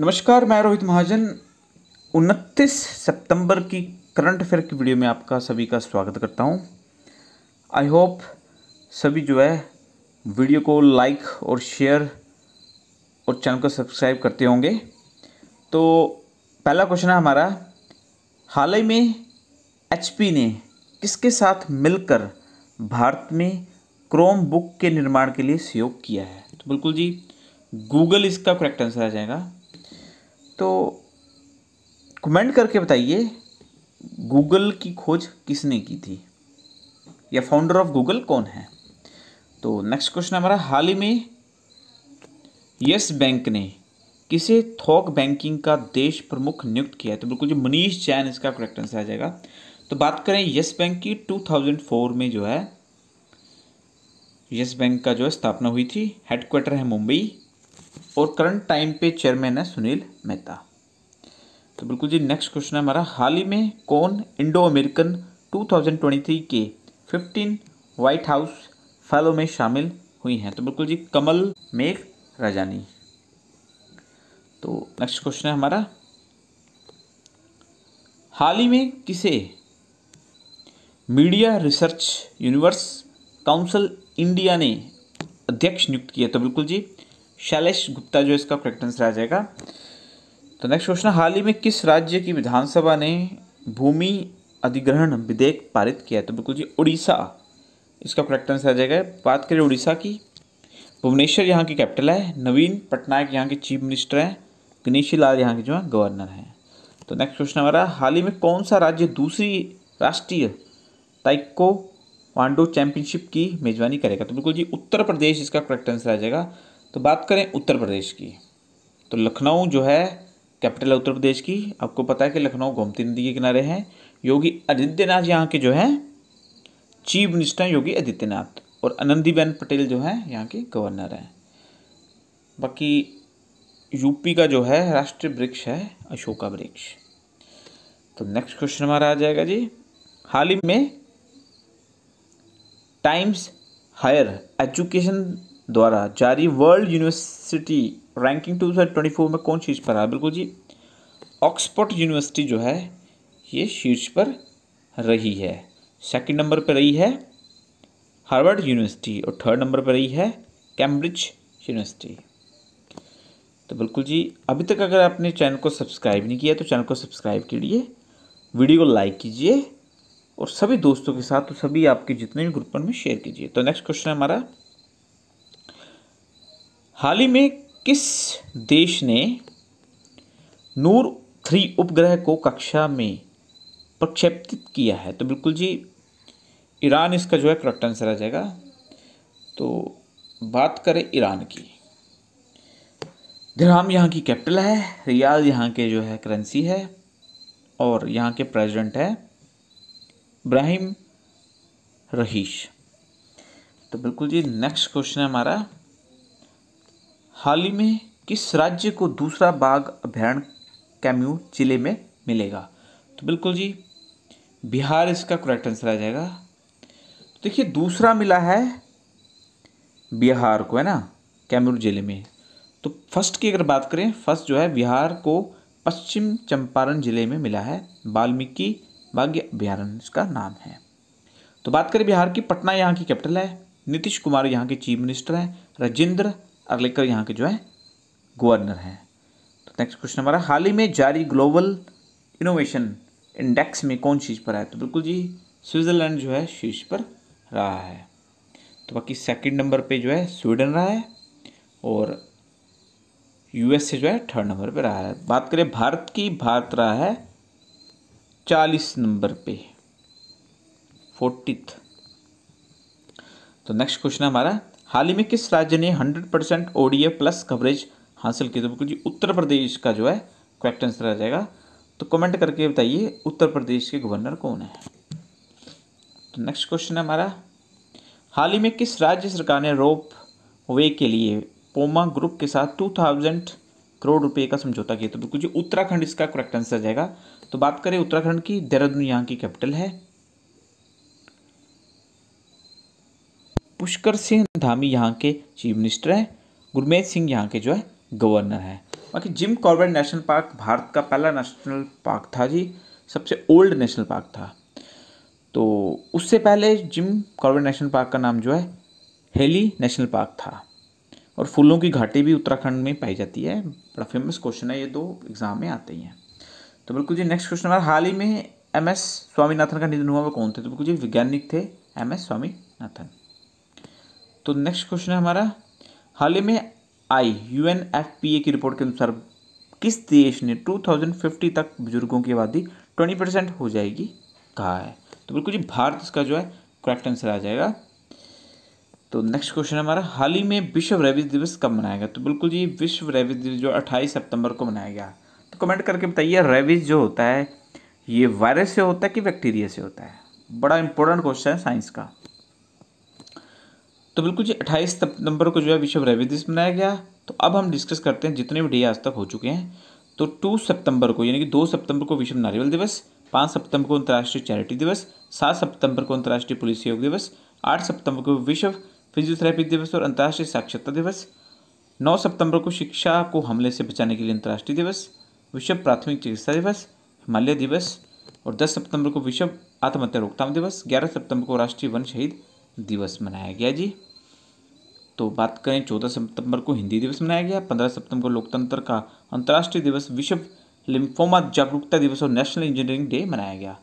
नमस्कार मैं रोहित महाजन उनतीस सितंबर की करंट अफेयर की वीडियो में आपका सभी का स्वागत करता हूं आई होप सभी जो है वीडियो को लाइक और शेयर और चैनल को सब्सक्राइब करते होंगे तो पहला क्वेश्चन है हमारा हाल ही में एचपी ने किसके साथ मिलकर भारत में क्रोम बुक के निर्माण के लिए सहयोग किया है तो बिल्कुल जी गूगल इसका करेक्ट आंसर आ जाएगा तो कमेंट करके बताइए गूगल की खोज किसने की थी या फाउंडर ऑफ गूगल कौन है तो नेक्स्ट क्वेश्चन हमारा हाल ही में यस बैंक ने किसे थोक बैंकिंग का देश प्रमुख नियुक्त किया है तो बिल्कुल जो मनीष जैन इसका करेक्ट आंसर आ जाएगा तो बात करें यस बैंक की 2004 में जो है यस बैंक का जो है स्थापना हुई थी हेडक्वार्टर है मुंबई और करंट टाइम पे चेयरमैन है सुनील मेहता तो बिल्कुल जी नेक्स्ट क्वेश्चन है हमारा हाल ही में कौन इंडो अमेरिकन 2023 के 15 व्हाइट हाउस फेलो में शामिल हुई हैं तो बिल्कुल जी कमल मेघ राजानी तो नेक्स्ट क्वेश्चन है हमारा हाल ही में किसे media research universe council India ने अध्यक्ष नियुक्त किया तो बिल्कुल जी शैलेश गुप्ता जो इसका करेक्ट आंसर आ जाएगा तो नेक्स्ट क्वेश्चन हाल ही में किस राज्य की विधानसभा ने भूमि अधिग्रहण विधेयक पारित किया है तो बिल्कुल जी उड़ीसा इसका करेक्ट आंसर आ जाएगा बात करें उड़ीसा की भुवनेश्वर यहाँ की कैपिटल है नवीन पटनायक यहाँ के चीफ मिनिस्टर हैं गणेशी लाल यहाँ के जो है गवर्नर हैं तो नेक्स्ट क्वेश्चन हमारा हाल ही में कौन सा राज्य दूसरी राष्ट्रीय ताइको वांडो चैंपियनशिप की मेजबानी करेगा तो बिल्कुल जी उत्तर प्रदेश इसका करेक्ट आंसर आ जाएगा तो बात करें उत्तर प्रदेश की तो लखनऊ जो है कैपिटल है उत्तर प्रदेश की आपको पता है कि लखनऊ गोमती नदी के किनारे हैं योगी आदित्यनाथ यहाँ के जो हैं चीफ मिनिस्टर हैं योगी आदित्यनाथ और आनंदीबेन पटेल जो हैं यहाँ के गवर्नर हैं बाकी यूपी का जो है राष्ट्रीय वृक्ष है अशोका वृक्ष तो नेक्स्ट क्वेश्चन हमारा आ जाएगा जी हाल ही में टाइम्स हायर एजुकेशन द्वारा जारी वर्ल्ड यूनिवर्सिटी रैंकिंग टू में कौन शीर्ष पर रहा बिल्कुल जी ऑक्सफोर्ड यूनिवर्सिटी जो है ये शीर्ष पर रही है सेकंड नंबर पर रही है हार्वर्ड यूनिवर्सिटी और थर्ड नंबर पर रही है कैम्ब्रिज यूनिवर्सिटी तो बिल्कुल जी अभी तक अगर आपने चैनल को सब्सक्राइब नहीं किया तो चैनल को सब्सक्राइब कीजिए वीडियो को लाइक कीजिए और सभी दोस्तों के साथ तो सभी आपके जितने भी ग्रुप में शेयर कीजिए तो नेक्स्ट क्वेश्चन है हमारा हाल ही में किस देश ने नूर थ्री उपग्रह को कक्षा में प्रक्षेपित किया है तो बिल्कुल जी ईरान इसका जो है करेक्ट आंसर आ जाएगा तो बात करें ईरान की धराम यहाँ की कैपिटल है रियाल यहाँ के जो है करेंसी है और यहाँ के प्रेसिडेंट है इब्राहिम रहीश तो बिल्कुल जी नेक्स्ट क्वेश्चन है हमारा हाल ही में किस राज्य को दूसरा बाघ अभ्यारण कैम्यू जिले में मिलेगा तो बिल्कुल जी बिहार इसका करेक्ट आंसर आ जाएगा तो देखिए दूसरा मिला है बिहार को है ना कैमूर जिले में तो फर्स्ट की अगर बात करें फर्स्ट जो है बिहार को पश्चिम चंपारण जिले में मिला है वाल्मीकि बाघ अभ्यारण इसका नाम है तो बात करें बिहार की पटना यहाँ की कैपिटल है नीतीश कुमार यहाँ के चीफ मिनिस्टर हैं राजेंद्र अगलेकर यहाँ के जो है गवर्नर हैं तो नेक्स्ट क्वेश्चन हमारा हाल ही में जारी ग्लोबल इनोवेशन इंडेक्स में कौन चीज पर है तो बिल्कुल जी स्विट्ज़रलैंड जो है शीर्ष पर रहा है तो बाकी सेकंड नंबर पे जो है स्वीडन रहा है और यूएस से जो है थर्ड नंबर पे रहा है बात करें भारत की भारत रहा है चालीस नंबर पे फोर्टीथ तो नेक्स्ट क्वेश्चन हमारा हाल ही में किस राज्य ने hundred percent ODA plus coverage हासिल की तो बिल्कुल जी उत्तर प्रदेश का जो है क्वेश्चन आंसर आ जाएगा तो कमेंट करके बताइए उत्तर प्रदेश के गवर्नर कौन है तो नेक्स्ट क्वेश्चन है हमारा हाल ही में किस राज्य सरकार ने रोप वे के लिए पोमा ग्रुप के साथ टू थाउजेंड करोड़ रुपए का समझौता किया तो बिल्कुल जी उत्तराखंड इसका करेक्ट आंसर जाएगा तो बात करें उत्तराखंड की देहरादून यहाँ की कैपिटल है पुष्कर सिंह धामी यहाँ के चीफ मिनिस्टर हैं गुरमेज सिंह यहाँ के जो है गवर्नर हैं बाकी Jim Corbett national park Bharat का पहला नेशनल पार्क था जी सबसे ओल्ड नेशनल पार्क था तो उससे पहले जिम कॉर्बेट नेशनल पार्क का नाम जो है हेली नेशनल पार्क था और फूलों की घाटी भी उत्तराखंड में पाई जाती है बड़ा फेमस क्वेश्चन है ये दो एग्जाम में आते ही हैं तो बिल्कुल जी नेक्स्ट क्वेश्चन हमारा हाल ही में एम एस स्वामीनाथन का निधन हुआ वो कौन थे तो बिल्कुल जी वैज्ञानिक थे एम एस स्वामीनाथन तो नेक्स्ट क्वेश्चन है हमारा हाल ही में आई यू की रिपोर्ट के अनुसार किस देश ने 2050 तक बुजुर्गों की आबादी 20 परसेंट हो जाएगी कहा है तो बिल्कुल जी भारत इसका जो है करेक्ट आंसर आ जाएगा तो नेक्स्ट क्वेश्चन हमारा हाल ही में विश्व रेविज दिवस कब मनाया गया तो बिल्कुल जी विश्व रेविज दिवस जो 28 सितंबर को मनाया गया तो कमेंट करके बताइए रेविज जो होता है ये वायरस से होता है कि बैक्टीरिया से होता है बड़ा इंपॉर्टेंट क्वेश्चन है साइंस का तो बिल्कुल जी अट्ठाईस नंबर को जो है विश्व रेबी दिवस मनाया गया तो अब हम डिस्कस करते हैं जितने भी डे आज तक हो चुके हैं तो टू सितंबर को यानी कि दो सितंबर को विश्व नारियल दिवस पाँच सितंबर को अंतर्राष्ट्रीय चैरिटी दिवस सात सितंबर को अंतर्राष्ट्रीय पुलिस योग दिवस आठ सितंबर को विश्व फिजियोथेरेपी दिवस और अंतर्राष्ट्रीय साक्षरता दिवस नौ सितंबर को शिक्षा को हमले से बचाने के लिए अंतर्राष्ट्रीय दिवस विश्व प्राथमिक चिकित्सा दिवस हिमालय दिवस और दस सितंबर को विश्व आत्महत्या रोकथाम दिवस ग्यारह सितंबर को राष्ट्रीय वन शहीद दिवस मनाया गया जी तो बात करें चौदह सितंबर को हिंदी दिवस मनाया गया पंद्रह सितंबर को लोकतंत्र का अंतर्राष्ट्रीय दिवस विश्व लिम्फोमा जागरूकता दिवस और नेशनल इंजीनियरिंग डे मनाया गया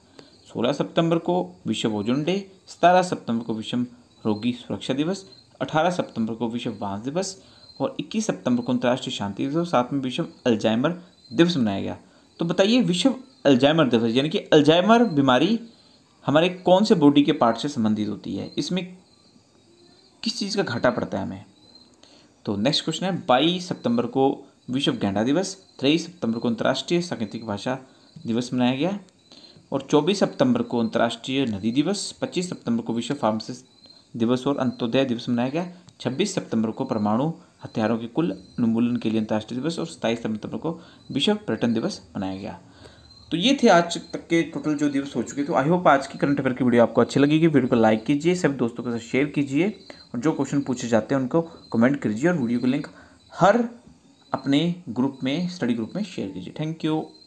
सोलह सितंबर को विश्व भोजन डे सतारह सितंबर को विश्व रोगी सुरक्षा दिवस अठारह सितंबर को विश्व बांस दिवस और इक्कीस सितंबर को अंतर्राष्ट्रीय शांति दिवस और साथ में विश्व अल्जाइमर दिवस मनाया गया तो बताइए विश्व अल्जाइमर दिवस यानी कि अल्जाइमर बीमारी हमारे कौन से बॉडी के पार्ट से संबंधित होती है इसमें किस चीज़ का घाटा पड़ता है हमें तो नेक्स्ट क्वेश्चन है बाईस सितंबर को विश्व गेंडा दिवस तेईस सितंबर को अंतर्राष्ट्रीय सांकेतिक भाषा दिवस मनाया गया और चौबीस सितंबर को अंतर्राष्ट्रीय नदी दिवस पच्चीस सितंबर को विश्व फार्मासिस्ट दिवस और अंत्योदय दिवस मनाया गया छब्बीस सितंबर को परमाणु हथियारों के कुल उन्मूलन के लिए अंतर्राष्ट्रीय दिवस और सत्ताईस सितंबर को विश्व पर्यटन दिवस मनाया गया तो ये थे आज तक के टोटल जो दिवस हो चुके तो आई होप आज की करंट अफेयर की वीडियो आपको अच्छी लगेगी वीडियो को लाइक कीजिए सभी दोस्तों के साथ शेयर कीजिए और जो क्वेश्चन पूछे जाते हैं उनको कमेंट कीजिए और वीडियो को लिंक हर अपने ग्रुप में स्टडी ग्रुप में शेयर कीजिए थैंक यू